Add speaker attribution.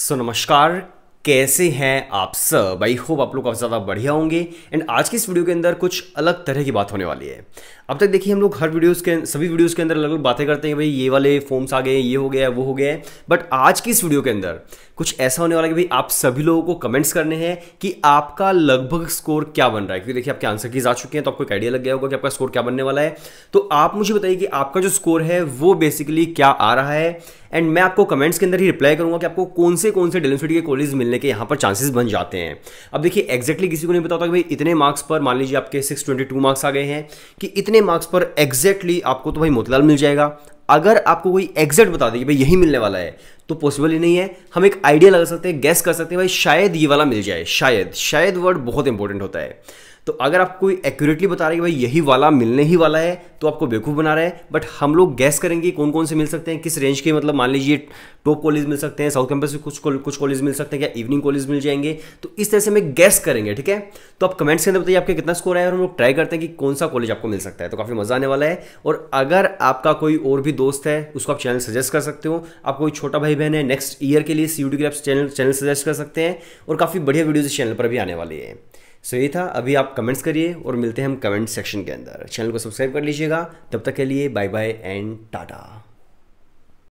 Speaker 1: सो नमस्कार कैसे हैं आप सब आई होप आप लोग काफ़ी ज़्यादा बढ़िया होंगे एंड आज की इस वीडियो के अंदर कुछ अलग तरह की बात होने वाली है अब तक देखिए हम लोग हर वीडियोस के सभी वीडियोस के अंदर अलग अलग बातें करते हैं भाई ये वाले फॉर्म्स आ गए ये हो गया वो हो गया बट आज की इस वीडियो के अंदर कुछ ऐसा होने वाला है कि भाई आप सभी लोगों को कमेंट्स करने हैं कि आपका लगभग स्कोर क्या बन रहा है क्योंकि देखिए आपके आंसर की जा चुके हैं तो आपको एक आइडिया लग गया होगा कि आपका स्कोर क्या बनने वाला है तो आप मुझे बताइए कि आपका जो स्कोर है वो बेसिकली क्या आ रहा है एंड मैं आपको कमेंट्स के अंदर ही रिप्लाई करूंगा कि आपको कौन से कौन से डेलिवर्सिटी के कॉलेज मिलने के यहाँ पर चांसेस बन जाते हैं अब देखिए एक्जैक्टली किसी को नहीं बताता कि भाई इतने मार्क्स पर मान लीजिए आपके सिक्स ट्वेंटी टू मार्क्स आ गए हैं कि इतने मार्क्स पर एग्जैक्टली आपको तो भाई मोतीलाल मिल जाएगा अगर आपको कोई एग्जैक्ट बता दे कि भाई यही मिलने वाला है तो पॉसिबल ही नहीं है हम एक आइडिया लगा सकते हैं गैस कर सकते हैं भाई शायद ये वाला मिल जाए शायद शायद वर्ड बहुत इंपॉर्टेंट होता है तो अगर आप कोई एक्यूरेटली बता रहे हैं कि भाई यही वाला मिलने ही वाला है तो आपको बेवकूफ़ बना रहा है बट हम लोग गैस करेंगे कौन कौन से मिल सकते हैं किस रेंज के मतलब मान लीजिए टॉप कॉलेज मिल सकते हैं साउथ कैंपस में कुछ कुछ कॉलेज मिल सकते हैं क्या इवनिंग कॉलेज मिल जाएंगे तो इस तरह से हमें गैस करेंगे ठीक है तो आप कमेंट्स के अंदर बताइए आपका कितना स्कोर है और हम लोग ट्राई करते हैं कि कौन सा कॉलेज आपको मिल सकता है तो काफ़ी मज़ा आने वाला है और अगर आपका कोई और भी दोस्त है उसको आप चैनल सजेस्ट कर सकते हो आप कोई छोटा भाई बहन है नेक्स्ट ईयर के लिए C U D channel channel suggest कर सकते हैं और काफ़ी बढ़िया वीडियोज़ इस चैनल पर भी आने वाली है सो ये था अभी आप कमेंट्स करिए और मिलते हैं हम कमेंट सेक्शन के अंदर चैनल को सब्सक्राइब कर लीजिएगा तब तक के लिए बाय बाय एंड टाटा